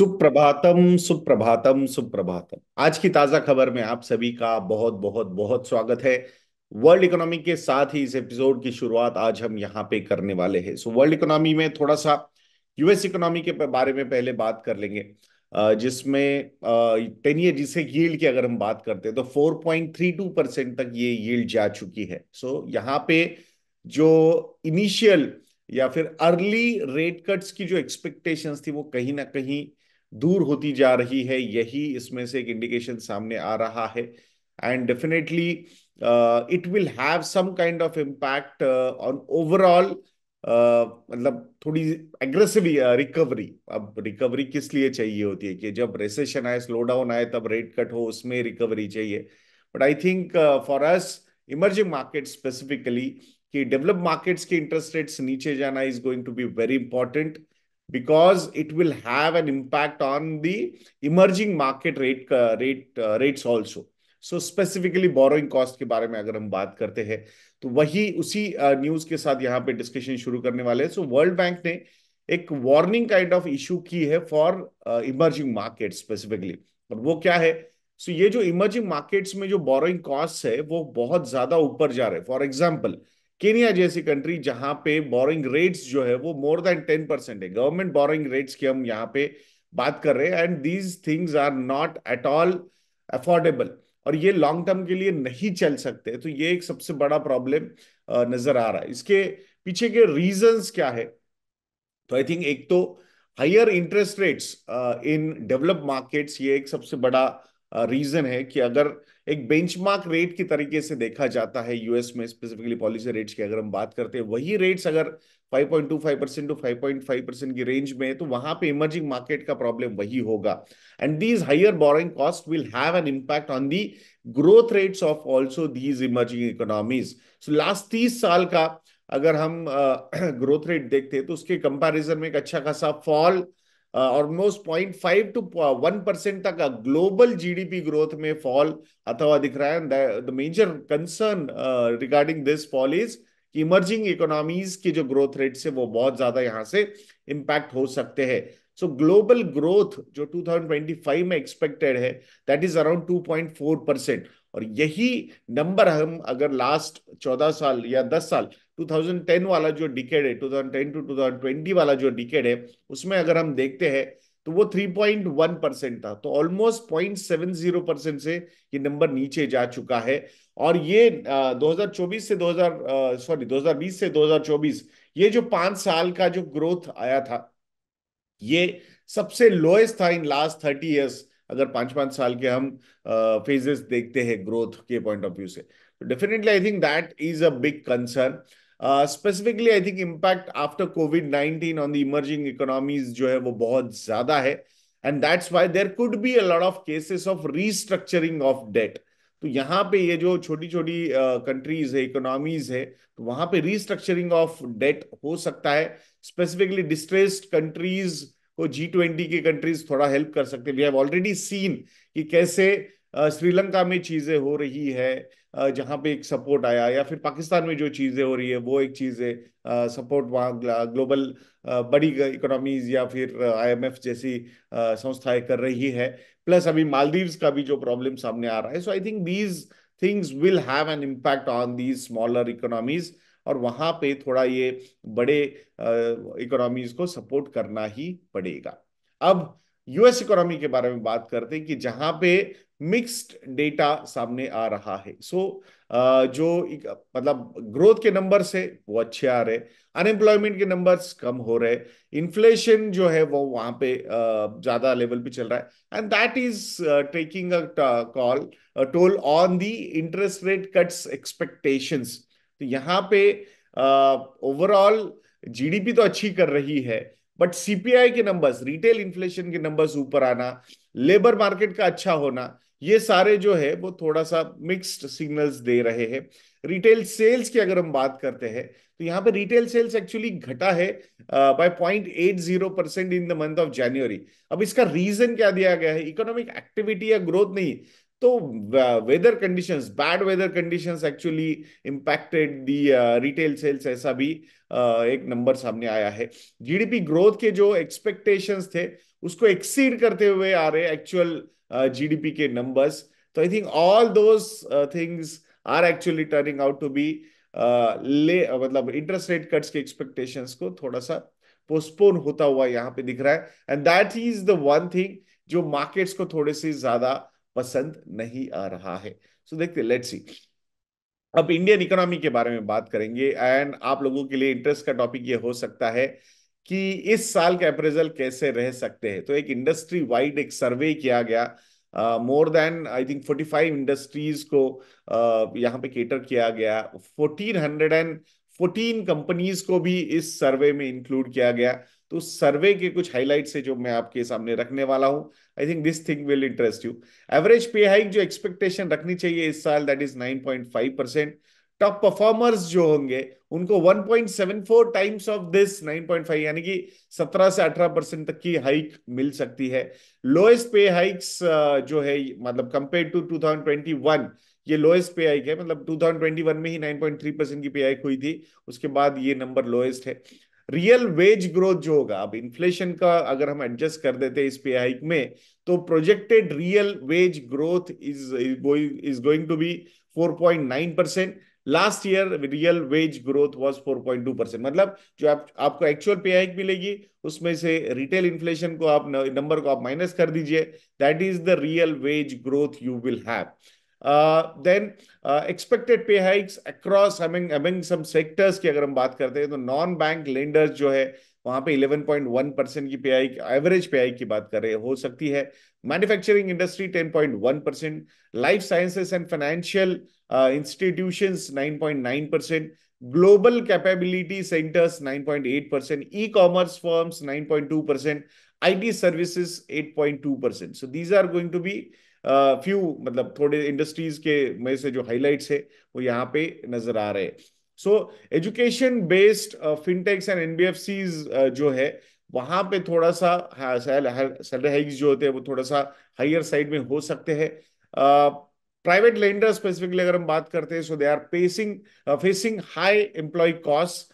सुप्रभातम सुप्रभातम सुप्रभातम आज की ताजा खबर में आप सभी का बहुत बहुत बहुत स्वागत है वर्ल्ड इकोनॉमी के साथ ही इस एपिसोड की शुरुआत आज हम यहाँ पे करने वाले हैं सो वर्ल्ड इकोनॉमी में थोड़ा सा यूएस इकोनॉमी के बारे में पहले बात कर लेंगे जिसमें टेन ईयर जिसे यील्ड की अगर हम बात करते हैं तो 4.32 परसेंट तक ये यील्ड जा चुकी है सो यहाँ पे जो इनिशियल या फिर अर्ली रेट कट्स की जो एक्सपेक्टेशंस थी वो कहीं ना कहीं दूर होती जा रही है यही इसमें से एक इंडिकेशन सामने आ रहा है and definitely it will have some kind of impact on overall मतलब थोड़ी एग्रेसिव रिकवरी uh, अब रिकवरी किस लिए चाहिए होती है कि जब रेसेशन आए स्लो डाउन आए तब रेट कट हो उसमें रिकवरी चाहिए but I think for us emerging market specifically कि डेवलप मार्केट्स के इंटरेस्ट रेट्स नीचे जाना is going to be very important because it will have an impact on the emerging market rate uh, rate uh, rates also so specifically borrowing cost के बारे में अगर हम बात करते हैं तो वही उसी न्यूज uh, के साथ यहाँ पे डिस्कशन शुरू करने वाले हैं सो वर्ल्ड बैंक ने एक वार्निंग काइंड ऑफ इशू की है फॉर इमर्जिंग मार्केट स्पेसिफिकली और वो क्या है सो so, ये जो इमर्जिंग मार्केट्स में जो बोरोइंग कॉस्ट है वो बहुत ज्यादा ऊपर जा रहे हैं फॉर एग्जाम्पल केनिया जैसी कंट्री जहां पे बोरिंग रेट्स जो है वो मोर देन टेन परसेंट है गवर्नमेंट बोरिंग रेट्स की हम यहाँ पे बात कर रहे हैं and these things are not at all affordable और ये लॉन्ग टर्म के लिए नहीं चल सकते तो ये एक सबसे बड़ा प्रॉब्लम नजर आ रहा है इसके पीछे के रीजंस क्या है तो आई थिंक एक तो higher interest rates in develop markets ये एक सबसे बड़ा रीजन uh, है कि अगर एक बेंचमार्क रेट की तरीके से देखा जाता है यूएस में स्पेसिफिकली पॉलिसी रेट्स की अगर हम बात करते हैं वही रेट्स अगर 5.25 परसेंट टू 5.5 परसेंट की रेंज में है तो वहां पे इमर्जिंग मार्केट का प्रॉब्लम वही होगा and these higher borrowing cost will have an impact on the growth rates of also these emerging economies so last तीस साल का अगर हम ग्रोथ uh, रेट देखते हैं तो उसके कंपेरिजन में एक अच्छा खासा fall almost point five two one percent तक ग्लोबल जीडीपी ग्रोथ में फॉल अथवा दिख रहा है the major concern regarding this fall is emerging economies के जो ग्रोथ रेट से वो बहुत ज्यादा यहाँ से इम्पैक्ट हो सकते हैं सो ग्लोबल ग्रोथ जो 2025 में एक्सपेक्टेड है दैट इज अराउंड 2.4 परसेंट और यही नंबर हम अगर लास्ट 14 साल या 10 साल 2010 वाला जो डिकेड है 2010 टू 2020 वाला जो डिकेड है उसमें अगर हम देखते हैं तो वो 3.1 परसेंट था तो ऑलमोस्ट 0.70 परसेंट से ये नंबर नीचे जा चुका है और ये आ, 2024 से 2000 सॉरी 2020 से 2024 ये जो पांच साल का जो ग्रोथ आया था ये सबसे लोएस्ट था इन लास्ट थर्टी इयर्स अगर पांच पांच साल के हम फेजेस देखते हैं ग्रोथ के पॉइंट ऑफ व्यू से definitely I think that is a big concern specifically I think impact after COVID nineteen on the emerging economies जो है वो बहुत ज्यादा है and that's why there could be a lot of cases of restructuring of debt तो यहाँ पे ये जो छोटी छोटी कंट्रीज है इकोनॉमीज है तो वहां पे रीस्ट्रक्चरिंग ऑफ डेट हो सकता है स्पेसिफिकली डिस्ट्रेस्ड कंट्रीज को जी ट्वेंटी की कंट्रीज थोड़ा हेल्प कर सकते हैं वी हैव ऑलरेडी सीन कि कैसे श्रीलंका में चीज़ें हो रही है जहाँ पे एक सपोर्ट आया या फिर पाकिस्तान में जो चीज़ें हो रही है वो एक चीज़ है सपोर्ट वहाँ ग्लोबल बड़ी इकोनॉमीज या फिर आईएमएफ जैसी संस्थाएं कर रही है प्लस अभी मालदीव्स का भी जो प्रॉब्लम सामने आ रहा है so I think these things will have an impact on these smaller economies और वहां पे थोड़ा ये बड़े इकोनॉमीज को सपोर्ट करना ही पड़ेगा अब यूएस इकोनॉमी के बारे में बात करते हैं कि जहां पे मिक्स्ड डेटा सामने आ रहा है सो so, जो मतलब ग्रोथ के नंबर्स है वो अच्छे आ रहे अनएम्प्लॉयमेंट के नंबर्स कम हो रहे इन्फ्लेशन जो है वो वहां पे ज्यादा लेवल पे चल रहा है and that is taking a call toll on the interest rate cuts expectations तो यहाँ पे ओवरऑल uh, जीडीपी तो अच्छी कर रही है बट सीपीआई के नंबर्स रिटेल इन्फ्लेशन के नंबर्स ऊपर आना लेबर मार्केट का अच्छा होना ये सारे जो है वो थोड़ा सा मिक्स्ड सिग्नल्स दे रहे हैं रिटेल सेल्स की अगर हम बात करते हैं तो यहाँ पे रिटेल सेल्स एक्चुअली घटा है by point eight zero percent in the month of January अब इसका रीजन क्या दिया गया है इकोनॉमिक एक्टिविटी या ग्रोथ नहीं तो weather conditions bad weather conditions actually impacted the retail sales ऐसा भी uh, एक नंबर सामने आया है जीडीपी ग्रोथ के जो एक्सपेक्टेशंस थे उसको एक्सीड करते हुए आ रहे एक्चुअल जीडीपी uh, के नंबर्स तो आई थिंक ऑल दो things are actually turning out to be ले मतलब इंटरेस्ट रेट कट्स के एक्सपेक्टेशंस को थोड़ा सा पोस्टपोन होता हुआ यहाँ पे दिख रहा है and that is the one thing जो मार्केट्स को थोड़े से ज्यादा पसंद नहीं आ रहा है सो so, देखते लेट्स सी अब इंडियन इकोनॉमी के बारे में बात करेंगे एंड आप लोगों के लिए इंटरेस्ट का टॉपिक ये हो सकता है कि इस साल के अप्रेजल कैसे रह सकते हैं तो एक इंडस्ट्री वाइड एक सर्वे किया गया more than I think 45 industries को uh, यहाँ पे केटर किया गया 1414 कंपनीज को भी इस सर्वे में इंक्लूड किया गया तो उस सर्वे के कुछ हाईलाइट से जो मैं आपके सामने रखने वाला हूं I think this thing will interest you average pay hike जो एक्सपेक्टेशन रखनी चाहिए इस साल that is 9.5 percent top performers जो होंगे उनको 1.74 टाइम्स ऑफ दिस 9.5 यानी कि 17 से 18 परसेंट तक की हाइक मिल सकती है लोएस्ट पे हाइक्स जो है मतलब कंपेयर टू 2021 ये लोएस्ट पे हाइक है मतलब 2021 में ही 9.3 परसेंट की पे हाइक हुई थी उसके बाद ये नंबर लोएस्ट है रियल वेज ग्रोथ जो होगा अब इन्फ्लेशन का अगर हम एडजस्ट कर देते इस पे हाइक में तो projected real wage growth is is going to be 4.9 percent last year real wage growth was 4.2 percent मतलब जो आप आपको एक्चुअल पे हाइक मिलेगी उसमें से रिटेल इन्फ्लेशन को आप नंबर को आप माइनस कर दीजिए that is the real wage growth you will have then expected pay hikes across humming humming some sectors की अगर हम बात करते हैं तो नॉन बैंक लेंडर्स जो है वहां पे 11.1 परसेंट की पे आई एवरेज पे आई की बात कर रहे हो सकती है manufacturing industry 10.1 percent life sciences and financial institutions 9.9 percent global capability centres 9.8 percent e commerce firms 9.2 percent IT services 8.2%. So these are going to be few मतलब थोड़े इंडस्ट्रीज के में से जो हाईलाइट है वो यहाँ पे नजर आ रहे हैं so education based fintechs and NBFC जो है वहां पे थोड़ा सा सैलरी हाइक्स जो होते हैं वो थोड़ा सा हायर साइड में हो सकते हैं प्राइवेट लेंडर स्पेसिफिकली अगर हम बात करते हैं so they are pacing facing high employ cost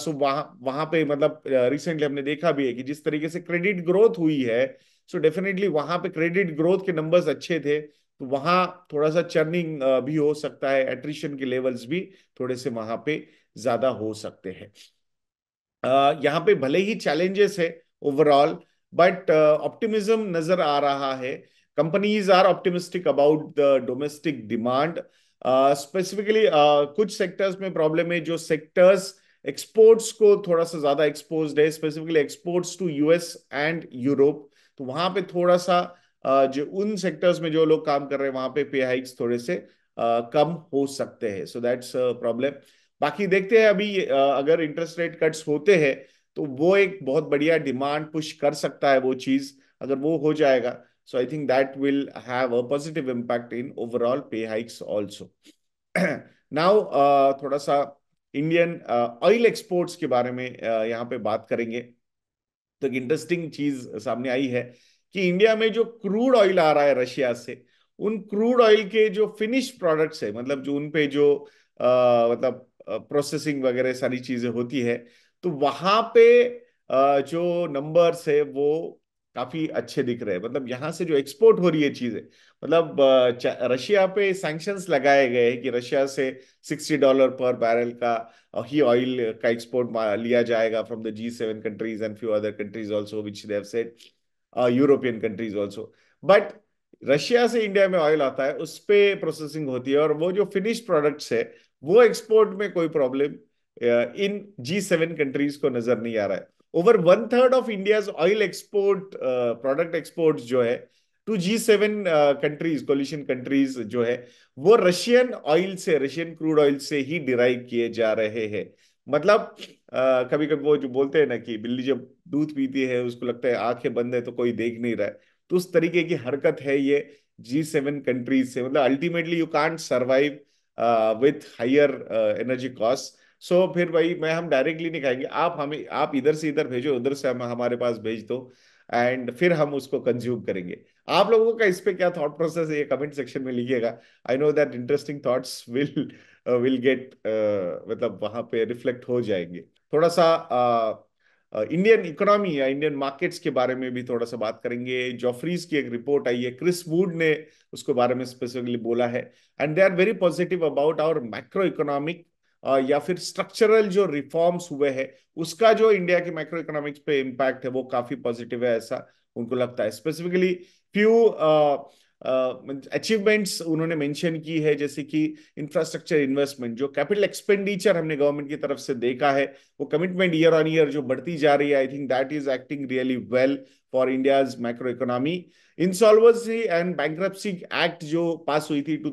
so वहां वहां पे मतलब रिसेंटली हमने देखा भी है कि जिस तरीके से क्रेडिट ग्रोथ हुई है सो डेफिनेटली वहां पे क्रेडिट ग्रोथ के नंबर्स अच्छे थे तो वहां थोड़ा सा चर्निंग भी हो सकता है एट्रिशन के लेवल्स भी थोड़े से वहां पे ज्यादा हो सकते हैं यहाँ पे भले ही चैलेंजेस है ओवरऑल बट ऑप्टिमिज्म नजर आ रहा है companies are optimistic about the domestic demand specifically कुछ सेक्टर्स में प्रॉब्लम है जो सेक्टर्स एक्सपोर्ट्स को थोड़ा सा ज्यादा एक्सपोज है specifically exports to US and Europe तो वहां पे थोड़ा सा जो उन सेक्टर्स में जो लोग काम कर रहे हैं वहां पे पे हाइक्स थोड़े से कम हो सकते हैं सो दैट्स प्रॉब्लम बाकी देखते हैं अभी अगर इंटरेस्ट रेट कट्स होते हैं तो वो एक बहुत बढ़िया डिमांड पुश कर सकता है वो चीज अगर वो हो जाएगा so I think that will have a positive impact in overall pay hikes also now थोड़ा सा इंडियन ऑयल एक्सपोर्ट्स के बारे में uh, यहाँ पे बात करेंगे तो एक इंटरेस्टिंग चीज सामने आई है कि इंडिया में जो क्रूड ऑयल आ रहा है रशिया से उन क्रूड ऑयल के जो फिनिश प्रोडक्ट्स है मतलब जो उनपे जो आ, मतलब प्रोसेसिंग वगैरह सारी चीजें होती है तो वहां पे आ, जो नंबर्स है वो काफी अच्छे दिख रहे हैं मतलब यहाँ से जो एक्सपोर्ट हो रही है चीजें मतलब रशिया पे सैंक्शन लगाए गए हैं कि रशिया से सिक्सटी डॉलर पर बैरल का ही ऑयल का एक्सपोर्ट लिया जाएगा from the G seven countries and few other countries also which they've said European countries also but Russia से इंडिया में ऑयल आता है उस पर प्रोसेसिंग होती है और वो जो फिनिश प्रोडक्ट्स है वो एक्सपोर्ट में कोई प्रॉब्लम इन जी सेवन कंट्रीज को नजर नहीं आ रहा है over one third of India oil export product export जो है to G seven countries coalition countries जो है वो रशियन ऑयल से रशियन क्रूड ऑयल से ही डिराइव किए जा रहे हैं मतलब uh, कभी कभी वो जो बोलते हैं ना कि बिल्ली जब दूध पीती है उसको लगता है आंखें बंद है तो कोई देख नहीं रहा है तो उस तरीके की हरकत है ये जी सेवन कंट्रीज से मतलब ultimately you can't survive with higher energy cost so फिर भाई मैं हम डायरेक्टली नहीं खाएंगे आप हमें आप इधर से इधर भेजो उधर से हम हमारे पास भेज दो एंड फिर हम उसको कंज्यूम करेंगे आप लोगों का इस पे क्या थॉट प्रोसेस है ये कमेंट सेक्शन में लिखिएगा I know that interesting thoughts will will get मतलब वहां पे रिफ्लेक्ट हो जाएंगे थोड़ा सा इंडियन uh, इकोनॉमी uh, या इंडियन मार्केट्स के बारे में भी थोड़ा सा बात करेंगे जॉफ्रीज की एक रिपोर्ट आई है क्रिस वुड ने उसके बारे में स्पेसिफिकली बोला है and they are very positive about our macro economic या फिर स्ट्रक्चरल जो रिफॉर्म्स हुए हैं उसका जो इंडिया के माइक्रो इकोनॉमिक्स पे इम्पैक्ट है वो काफी पॉजिटिव है ऐसा उनको लगता है स्पेसिफिकली फ्यू अचीवमेंट्स मतलब uh, उन्होंने मेंशन की है जैसे कि इंफ्रास्ट्रक्चर इन्वेस्टमेंट जो कैपिटल एक्सपेंडिचर हमने गवर्नमेंट की तरफ से देखा है वो कमिटमेंट ईयर ऑन ईयर जो बढ़ती जा रही है I think that is acting really well for India's micro economy insolvency and bank act जो पास हुई थी टू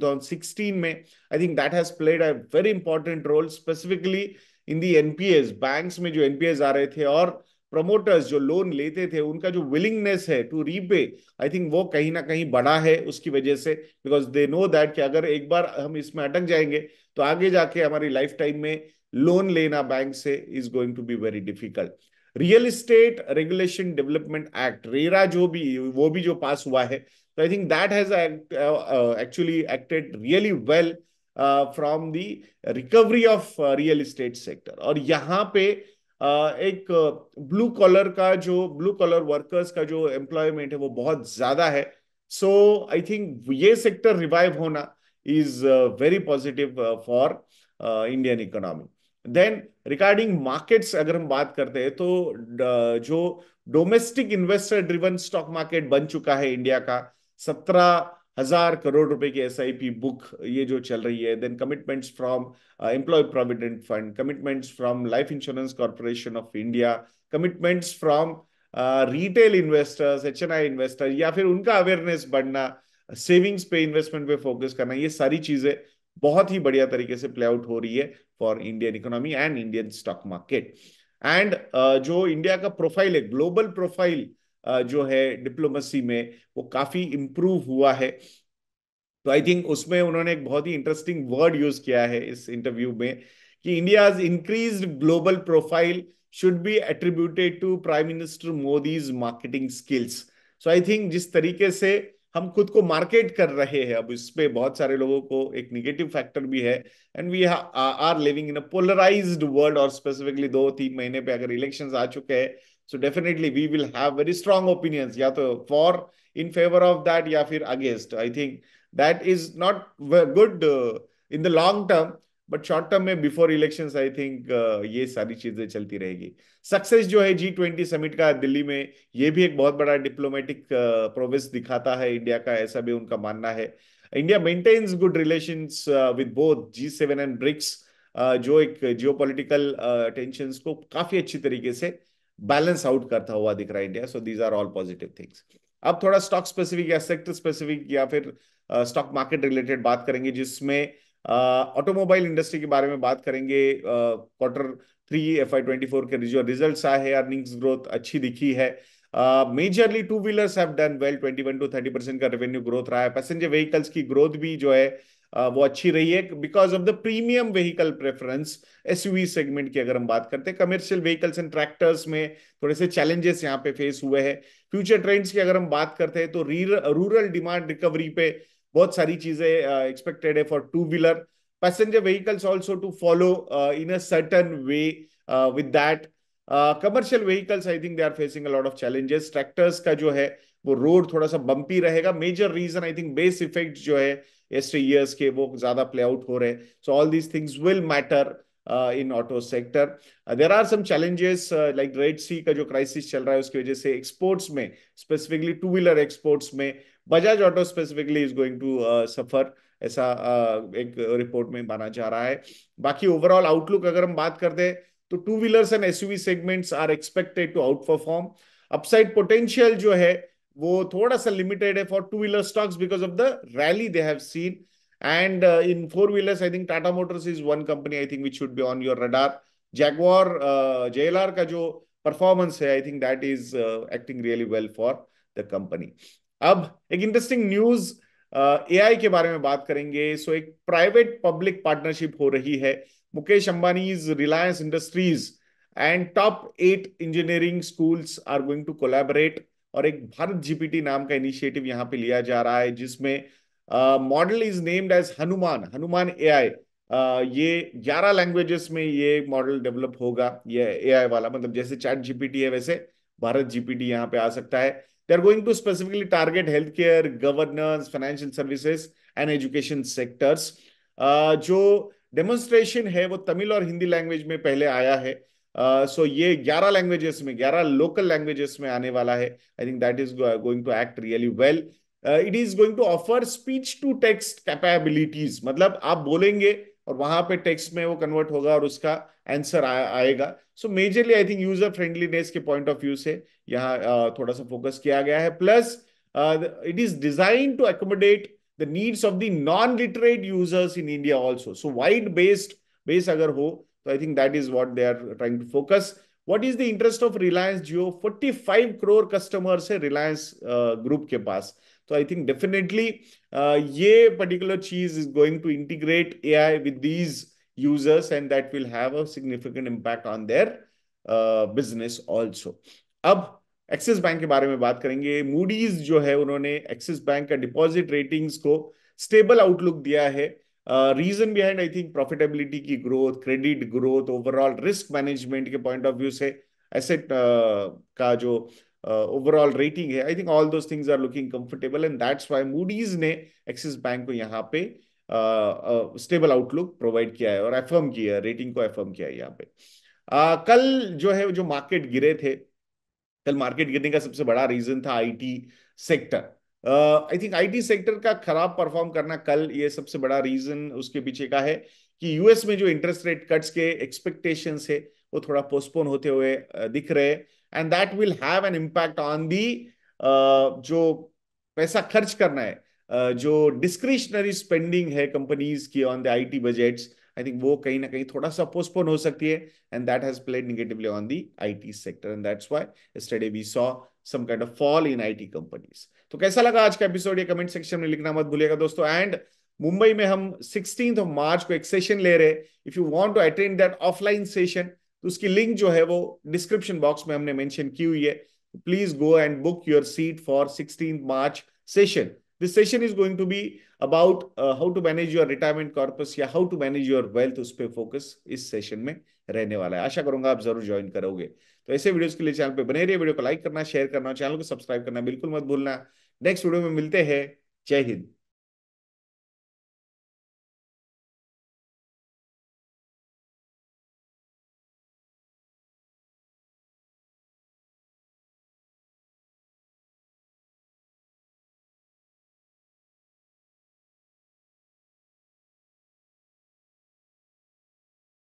में I think that has played a very important role specifically in the NPS banks में जो एनपीएस आ रहे थे और प्रमोटर्स जो लोन लेते थे उनका जो विलिंगनेस है टू रीपे आई थिंक वो कहीं ना कहीं बढ़ा है उसकी वजह से बिकॉज दे नो दैट कि अगर एक बार हम इसमें अटक जाएंगे तो आगे जाके हमारी लाइफ टाइम में लोन लेना बैंक से is going to be very difficult real estate regulation development act RERA जो भी वो भी जो पास हुआ है तो I think that has actually acted really well from the recovery of real estate sector और यहाँ पे एक ब्लू कॉलर का जो ब्लू कॉलर वर्कर्स का जो एम्प्लॉयमेंट है वो बहुत ज्यादा है सो आई थिंक ये सेक्टर रिवाइव होना is very positive for Indian economy then regarding markets अगर हम बात करते हैं तो जो domestic investor driven stock market बन चुका है इंडिया का सत्रह हजार करोड़ रुपए की एसआईपी बुक ये जो चल रही है then commitments from employ provident fund commitments from life insurance corporation of India commitments from retail investors H investor या फिर उनका अवेयरनेस बढ़ना सेविंग्स पे इन्वेस्टमेंट पे फोकस करना ये सारी चीजें बहुत ही बढ़िया तरीके से प्ले आउट हो रही है for Indian economy and Indian stock market and जो इंडिया का प्रोफाइल है ग्लोबल प्रोफाइल जो है डिप्लोमेसी में वो काफ़ी इम्प्रूव हुआ है तो आई थिंक उसमें उन्होंने एक बहुत ही इंटरेस्टिंग वर्ड यूज किया है इस इंटरव्यू में कि India increase global profile should be attributed to prime minister Modi's marketing skills so I think जिस तरीके से हम खुद को मार्केट कर रहे हैं अब इस पे बहुत सारे लोगों को एक निगेटिव फैक्टर भी है and we are living in a polarised world और स्पेसिफिकली दो तीन महीने पे अगर इलेक्शंस आ चुके हैं so definitely we will have very strong opinions या तो for in favour of that या फिर against I think that is not good in the long term but short term में बिफोर इलेक्शन आई थिंक ये सारी चीजें चलती रहेगी सक्सेस जो है जी ट्वेंटी समिट का दिल्ली में ये भी एक बहुत बड़ा डिप्लोमेटिक प्रोग्रेस uh, दिखाता है इंडिया का ऐसा भी उनका मानना है India maintains good relation with both G seven and BRICS जो एक जियो पोलिटिकल टेंशन को काफी अच्छी तरीके से बैलेंस आउट करता हुआ दिख रहा है India so these are all positive things अब थोड़ा स्टॉक स्पेसिफिक या सेक्टर स्पेसिफिक या फिर स्टॉक मार्केट रिलेटेड बात करेंगे जिसमें ऑटोमोबाइल इंडस्ट्री के बारे में बात करेंगे quarter three F Y twenty four के जो रिजल्ट आए हैं अर्निंग्स ग्रोथ अच्छी दिखी है majorly two wheelers have done well one to thirty percent का रेवेन्यू ग्रोथ रहा है पैसेंजर व्हीकल्स की ग्रोथ भी जो है वो अच्छी रही है because of the premium vehicle preferences segment की अगर हम बात करते हैं कमर्शियल व्हीकल्स एंड ट्रैक्टर्स में थोड़े से चैलेंजेस यहाँ पे फेस हुए हैं फ्यूचर ट्रेंड्स की अगर हम बात करते हैं तो रूरल डिमांड रिकवरी पे बहुत सारी चीजें एक्सपेक्टेड है for two wheeler passenger vehicles also to follow in a certain way with that commercial vehicles I think they are facing a lot of challenges tractors का जो है वो रोड थोड़ा सा बंपी रहेगा major reason I think base effect जो है yesterday years ke wo zyada play out ho rahe so all these things will matter uh, in auto sector. Uh, there are Red Sea uh, का जो crisis चल रहा है उसकी वजह से एक्सपोर्ट्स में स्पेसिफिकली टू व्हीलर एक्सपोर्ट्स में Bajaj Auto specifically is going to suffer ऐसा uh, एक रिपोर्ट में माना जा रहा है बाकी ओवरऑल आउटलुक अगर हम बात कर दें तो two wheelers and SUV segments are expected to outperform upside potential जो है वो थोड़ा सा लिमिटेड है for two wheeler stocks because of the rally they have seen and in four wheelers I think Tata Motors is one company I think which should be on your radar Jaguar JLR का जो performance है I think that is acting really well for the company अब एक interesting news AI के बारे में बात करेंगे सो so, एक प्राइवेट पब्लिक पार्टनरशिप हो रही है Mukesh Ambani Reliance industries and top eight engineering schools are going to collaborate और एक भारत जीपीटी नाम का इनिशिएटिव यहाँ पे लिया जा रहा है जिसमें model is named as Hanuman Hanuman AI ये ग्यारह लैंग्वेजेस में ये मॉडल डेवलप होगा ये एआई वाला मतलब जैसे चैट जीपीटी है वैसे भारत जीपीटी यहाँ पे आ सकता है they are going to specifically target health care governance financial services and education sectors जो डेमोन्स्ट्रेशन है वो तमिल और हिंदी लैंग्वेज में पहले आया है सो uh, ये ग्यारह लैंग्वेजेस में ग्यारह लोकल लैंग्वेजेस में आने वाला है I think that is going to act really well it is going to offer speech to text capabilities मतलब आप बोलेंगे और वहां पे टेक्स्ट में वो कन्वर्ट होगा और उसका आंसर आएगा so majorly I think user friendliness के पॉइंट ऑफ व्यू से यहाँ uh, थोड़ा सा फोकस किया गया है plus it is design to accommodate the needs of the non literate users in India also so wide based base अगर हो So I think that is what they are trying to focus. What is the interest of Reliance Jio? 45 crore customers है Reliance group uh, के पास तो I think definitely ये particular चीज is going to integrate A I with these users and that will have a significant impact on their business also अब Axis bank के बारे में बात करेंगे मूडीज जो है उन्होंने एक्सिस बैंक का डिपॉजिट रेटिंग्स को स्टेबल आउटलुक दिया है reason behind I think profitability की growth credit growth overall risk management के पॉइंट ऑफ व्यू से एसेट का जो ओवरऑल uh, रेटिंग है I think all those things are looking comfortable and that's why Moody's ने Axis bank को यहाँ पे स्टेबल आउटलुक प्रोवाइड किया है और एफर्म किया है रेटिंग को एफर्म किया है यहाँ पे uh, कल जो है जो मार्केट गिरे थे कल मार्केट गिरने का सबसे बड़ा रीजन था IT sector I think IT sector का खराब परफॉर्म करना कल ये सबसे बड़ा रीजन उसके पीछे का है कि यूएस में जो इंटरेस्ट रेट कट्स के एक्सपेक्टेशन है वो थोड़ा पोस्टपोन होते हुए दिख रहे and that will have an impact on the जो पैसा खर्च करना है जो डिस्क्रिशनरी स्पेंडिंग है कंपनीज की on the IT budgets I think वो कहीं ना कहीं थोड़ा सा पोस्टपोन हो सकती है and that has played negatively on the IT sector and that's why study we saw some kind of fall in IT companies तो कैसा लगा आज का एपिसोड ये कमेंट सेक्शन में लिखना मत भूलिएगा दोस्तों एंड मुंबई में हम सिक्सटीन मार्च को एक सेशन ले रहे if you want to attend that offline session तो उसकी लिंक जो है वो डिस्क्रिप्शन बॉक्स में हमने मेंशन की हुई है please go and book your seat for sixteen March session this session is going to be about how to manage your retirement corpus या how to manage your wealth उस पर focus इस session में रहने वाला है आशा करूंगा आप जरूर ज्वाइन करोगे तो ऐसे वीडियोस के लिए चैनल पे बने रहिए वीडियो को लाइक करना शेयर करना चैनल को सब्सक्राइब करना बिल्कुल मत भूलना नेक्स्ट वीडियो में मिलते हैं जय हिंद